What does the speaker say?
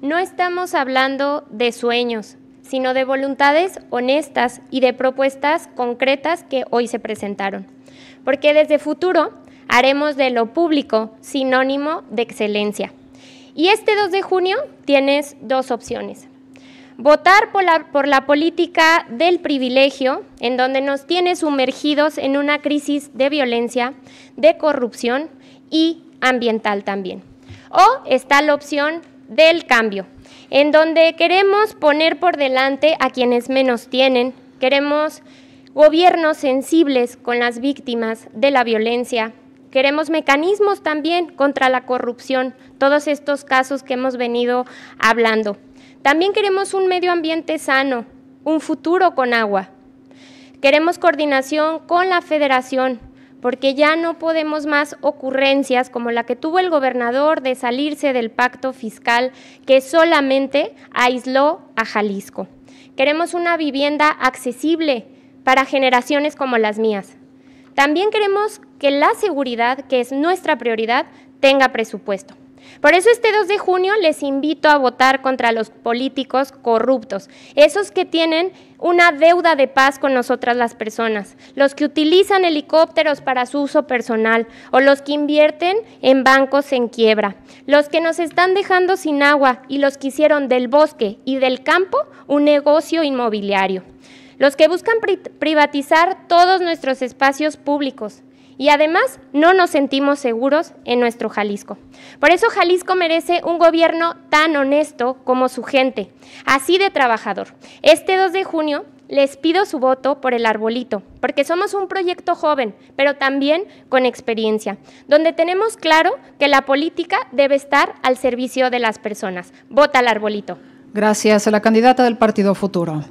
No estamos hablando de sueños, sino de voluntades honestas y de propuestas concretas que hoy se presentaron. Porque desde futuro haremos de lo público sinónimo de excelencia. Y este 2 de junio tienes dos opciones. Votar por la, por la, política del privilegio, en donde nos tiene sumergidos en una crisis de violencia, de corrupción y ambiental también. O está la opción del cambio, en donde queremos poner por delante a quienes menos tienen, queremos gobiernos sensibles con las víctimas de la violencia, queremos mecanismos también contra la corrupción, todos estos casos que hemos venido hablando. También queremos un medio ambiente sano, un futuro con agua. Queremos coordinación con la federación, porque ya no podemos más ocurrencias como la que tuvo el gobernador de salirse del pacto fiscal que solamente aisló a Jalisco. Queremos una vivienda accesible para generaciones como las mías. También queremos que la seguridad, que es nuestra prioridad, tenga presupuesto. Por eso este 2 de junio les invito a votar contra los políticos corruptos, esos que tienen una deuda de paz con nosotras las personas, los que utilizan helicópteros para su uso personal o los que invierten en bancos en quiebra, los que nos están dejando sin agua y los que hicieron del bosque y del campo un negocio inmobiliario, los que buscan privatizar todos nuestros espacios públicos, y además no nos sentimos seguros en nuestro Jalisco. Por eso Jalisco merece un gobierno tan honesto como su gente, así de trabajador. Este 2 de junio les pido su voto por el arbolito, porque somos un proyecto joven, pero también con experiencia, donde tenemos claro que la política debe estar al servicio de las personas. Vota al arbolito. Gracias a la candidata del Partido Futuro.